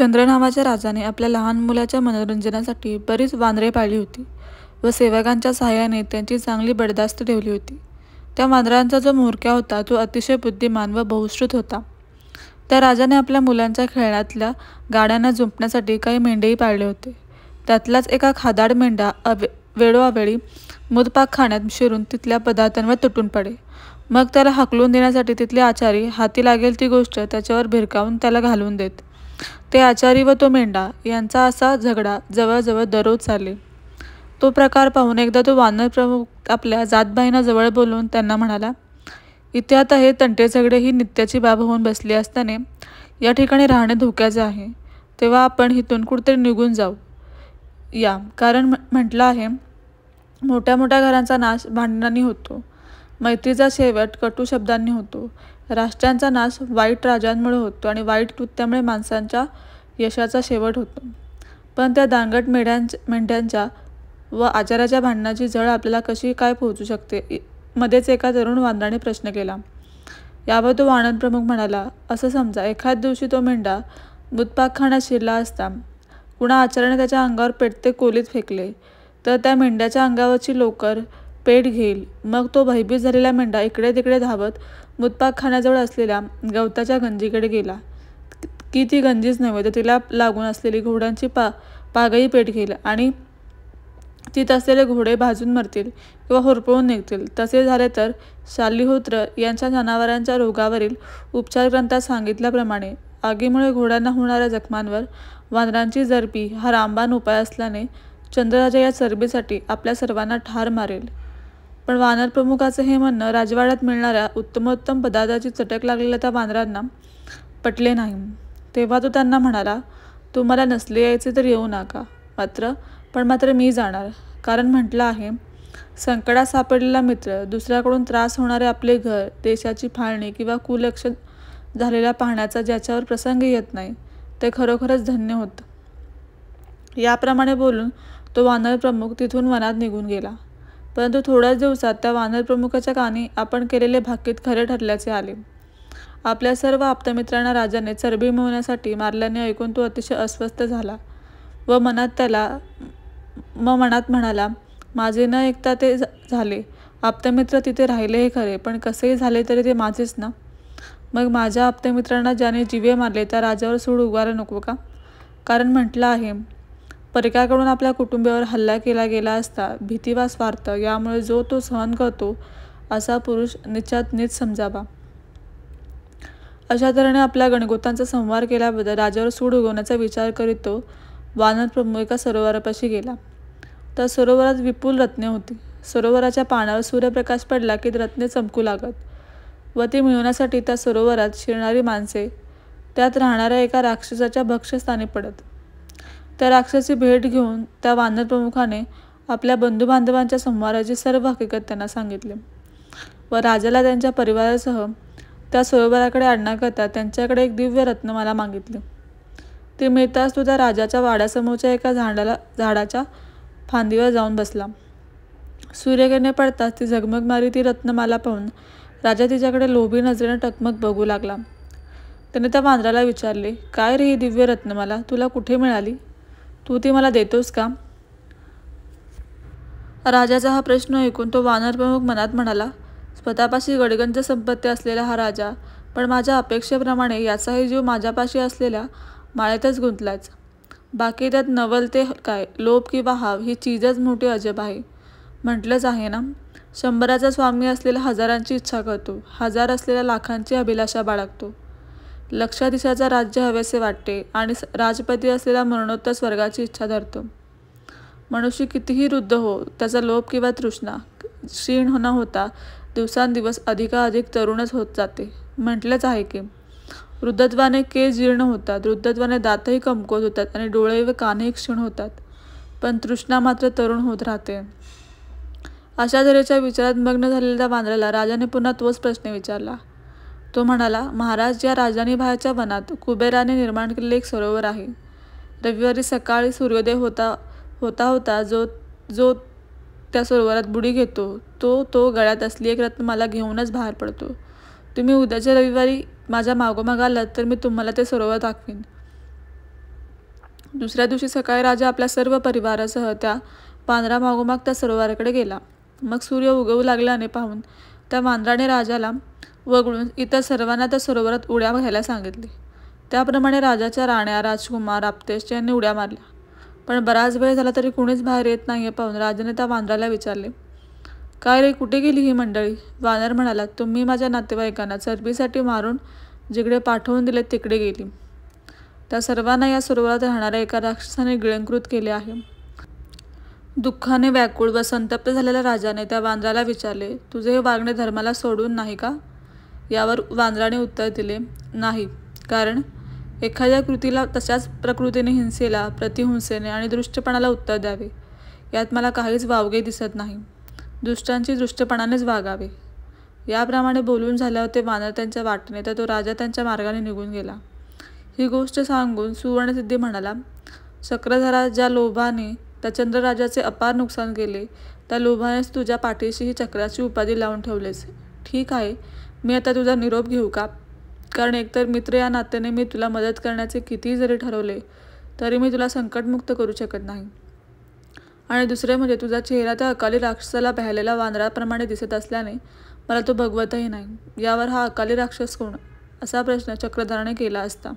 चंद्र नावाच्या राजाने आपल्या लहान मुलाच्या मनोरंजनासाठी बरीच वांद्रे पाळली होती व सेवकांच्या सहाय्याने त्यांची चांगली बडदास्त ठेवली होती त्या वांद्रांचा जो मोरक्या होता तो अतिशय बुद्धिमान व बहुश्रुत होता त्या राजाने आपल्या मुलांच्या खेळण्यातल्या गाड्यांना झुंपण्यासाठी काही मेंढेही पाळले होते त्यातलाच एका खादाड मेंढा अवे वेळोवेळी मुदपाक खाण्यात शिरून तिथल्या पदार्थांवर तुटून पडे मग त्याला हकलून देण्यासाठी तिथले आचारी हाती लागेल ती गोष्ट त्याच्यावर भिरकावून त्याला घालून देत ते आचारी व तो मेंढा यांचा असा झगडा जवळजवळ दररोज चाले तो प्रकार पाहून एकदा तो वानर प्रमुख आपल्या जातबाईंना जवळ बोलवून त्यांना म्हणाला इतिहात आहे हे तंटे झगडे ही नित्याची बाब होऊन बसली असताना या ठिकाणी राहणे धोक्याचे आहे तेव्हा आपण इथून कुठेतरी निघून जाऊ या कारण म्हटलं आहे मोठ्या मोठ्या घरांचा नाश भांडणांनी होतो मैत्रीचा शेवट कटू शब्दांनी होतो राष्ट्रांचा नाश वाईट राजांमुळे होतो आणि वाईट कृत्यामुळे माणसांच्या यशाचा शेवट होतो पण त्या दांगट मेढ्यांच मेंढ्यांच्या व आजाराच्या भांडणाची जळ आपल्याला कशी काय पोहोचू शकते मध्येच एका तरुण वानराने प्रश्न केला यावर तो वाणन प्रमुख म्हणाला असं समजा एखाद दिवशी तो मेंढा बुतपाकखान्यात शिरला असता कुणा आचार्याने त्याच्या अंगावर पेटते कोलीत फेकले तर त्या मेंढ्याच्या अंगावरची लोकर पेट घेईल मग तो भयभीत झालेला मेंढा इकडे तिकडे धावत खाण्याजवळ असलेल्या गवताच्या गंजीकडे गेला की ती गंजीच नव्हे तर तिला लागून असलेली घोड्यांची पा पागही पेट घेईल आणि तिथं असलेले घोडे भाजून मरतील किंवा होरपळून निघतील तसे झाले तर शालिहोत्र यांच्या जनावरांच्या रोगावरील उपचार ग्रंथात सांगितल्याप्रमाणे आगीमुळे घोड्यांना होणाऱ्या जखमांवर वानरांची जरबी हा रामबाण उपाय असल्याने चंद्रराजा या चरबीसाठी आपल्या सर्वांना ठार मारेल पण वानर प्रमुखाचं हे म्हणणं राजवाड्यात मिळणाऱ्या उत्तमोत्तम पदार्थाची चटक लागलेल्या त्या वानरांना पटले नाही तेव्हा तो त्यांना म्हणाला तुम्हाला नसले यायचे तर येऊ नका मात्र पण मात्र मी जाणार कारण म्हटलं आहे संकटात सापडलेला मित्र दुसऱ्याकडून त्रास होणारे आपले घर देशाची फाळणी किंवा कुलक्ष झालेला पाहण्याचा ज्याच्यावर प्रसंग येत नाही ते खरोखरच धन्य होत याप्रमाणे बोलून तो वानर प्रमुख तिथून वनात निघून गेला परंतु थोड्याच दिवसात त्या वानर प्रमुखाच्या कानी आपण केलेले भाकीत खरे ठरल्याचे आले आपल्या सर्व आप्तमित्रांना राजाने चरबी मिळवण्यासाठी मारल्याने ऐकून तो अतिशय अस्वस्थ झाला व मनात त्याला म मनात म्हणाला माझे न ऐकता ते झाले आप्तमित्र तिथे राहिले हे खरे पण कसेही झाले तरी ते माझेच ना मग माझ्या आप्तमित्रांना ज्याने जिवे मारले त्या राजावर सूड उगारा नको का कारण म्हटलं आहे परक्याकडून आपल्या कुटुंबियावर हल्ला केला गेला असता भीती वा स्वार्थ यामुळे जो तो सहन करतो असा पुरुष निश्चात नीच समजावा अशा तऱ्हेने आपल्या गणगोतांचा संवार केल्याबद्दल राजावर सूड उगवण्याचा विचार करीत तो वानर प्रमुख एका सरोवरापाशी गेला तर सरोवरात विपुल रत्ने होती सरोवराच्या पाण्यावर सूर्यप्रकाश पडला की रत्ने चमकू लागत व ती मिळवण्यासाठी त्या सरोवरात शिरणारी माणसे त्यात राहणाऱ्या एका राक्षसाच्या भक्षस्थानी पडत त्या राक्षसी भेट घेऊन त्या वानर प्रमुखाने आपल्या बांधवांच्या संवाराची सर्व हकीकत त्यांना सांगितली व राजाला त्यांच्या परिवारासह त्या सरोवराकडे आणण्याकरता त्यांच्याकडे एक दिव्य रत्नमाला मागितली ती मिळताच तो त्या राजाच्या वाड्यासमोरच्या एका झाडाला झाडाच्या फांदीवर जाऊन बसला सूर्यकिरणे पडताच ती झगमग मारी ती रत्नमाला पाहून राजा तिच्याकडे लोभी नजरेने टकमक बघू लागला त्याने त्या वांद्राला विचारले काय रे ही दिव्य रत्नमाला तुला कुठे मिळाली तू ती मला देतोस का राजाचा हा प्रश्न ऐकून तो वानर प्रमुख मनात म्हणाला स्वतःपाशी गडगंज संपत्ती असलेला हा राजा पण माझ्या अपेक्षेप्रमाणे याचाही जीव माझ्यापाशी असलेल्या माळ्यातच गुंतलाच बाकी त्यात नवल ते काय लोभ किंवा हाव ही चीजच मोठी अजब आहे म्हटलंच आहे ना शंभराचा स्वामी असलेला हजारांची इच्छा करतो हजार असलेल्या लाखांची अभिलाषा बाळगतो लक्षाधीशाचा राज्य हवेसे वाटते आणि राजपदी असलेला मरणोत्तर स्वर्गाची इच्छा धरतो मनुष्य कितीही रुद्ध हो त्याचा लोभ किंवा तृष्णा क्षीण न होता दिवसांदिवस अधिकाधिक तरुणच होत जाते म्हटलंच आहे की वृद्धत्वाने के जीर्ण होतात वृद्धत्वाने दातही कमकुवत होतात आणि डोळे व कानही क्षीण होतात पण तृष्णा मात्र तरुण होत राहते अशा तऱ्हेच्या विचारात मग्न झालेल्या वांद्र्याला राजाने पुन्हा तोच प्रश्न विचारला तो म्हणाला महाराज या राजधानी भायाच्या वनात कुबेराने निर्माण केलेले एक सरोवर आहे रविवारी सकाळी सूर्योदय होता होता होता जो जो त्या सरोवरात बुडी घेतो तो तो गळ्यात असली एक रत्न मला घेऊनच बाहेर पडतो तुम्ही उद्याच्या रविवारी माझ्या मागोमाग आलात तर मी तुम्हाला ते सरोवर दाखवीन दुसऱ्या दिवशी सकाळी राजा आपल्या सर्व परिवारासह त्या पांदरा मागोमाग त्या सरोवराकडे गेला मग सूर्य उगवू लागल्याने पाहून त्या वांद्राने राजाला वगळून इतर सर्वांना त्या सरोवरात उड्या घ्यायला सांगितली त्याप्रमाणे राजाच्या राण्या राजकुमार आपतेश यांनी उड्या मारल्या पण बराच वेळ झाला तरी कुणीच बाहेर येत नाही आहे पाहून राजाने त्या वानराला विचारले काय रे कुठे गेली ही मंडळी वानर म्हणाला तुम्ही माझ्या नातेवाईकांना चरबीसाठी मारून जिकडे पाठवून दिले तिकडे गेली त्या सर्वांना या सरोवरात राहणाऱ्या एका राक्षसाने गिळंकृत केले आहे दुःखाने व्याकुळ व संतप्त झालेल्या राजाने त्या वांद्राला विचारले तुझे हे वागणे धर्माला सोडून नाही का यावर वांद्राने उत्तर दिले नाही कारण एखाद्या कृतीला तशाच प्रकृतीने हिंसेला प्रतिहिंसेने आणि दृष्टपणाला उत्तर द्यावे यात मला काहीच वावगे दिसत नाही दुष्टांची दृष्टपणानेच वागावे याप्रमाणे बोलून झाल्यावर ते वानर त्यांच्या वाटने तर तो राजा त्यांच्या मार्गाने निघून गेला ही गोष्ट सांगून सुवर्णसिद्धी म्हणाला चक्रधरा ज्या लोभाने त्या चंद्रराजाचे अपार नुकसान केले त्या लोभानेच तुझ्या पाठीशी ही चक्राची उपाधी लावून ठेवलेस ठीक आहे मी आता तुझा निरोप घेऊ का कारण एकतर मित्र या नात्याने मी तुला मदत करण्याचे कितीही जरी ठरवले तरी मी तुला संकटमुक्त करू शकत नाही आणि दुसरे म्हणजे तुझा चेहरा त्या अकाली राक्षसाला पाहिलेला वांदराप्रमाणे दिसत असल्याने मला तो भगवतही नाही यावर हा अकाली राक्षस कोण असा प्रश्न चक्रधराने केला असता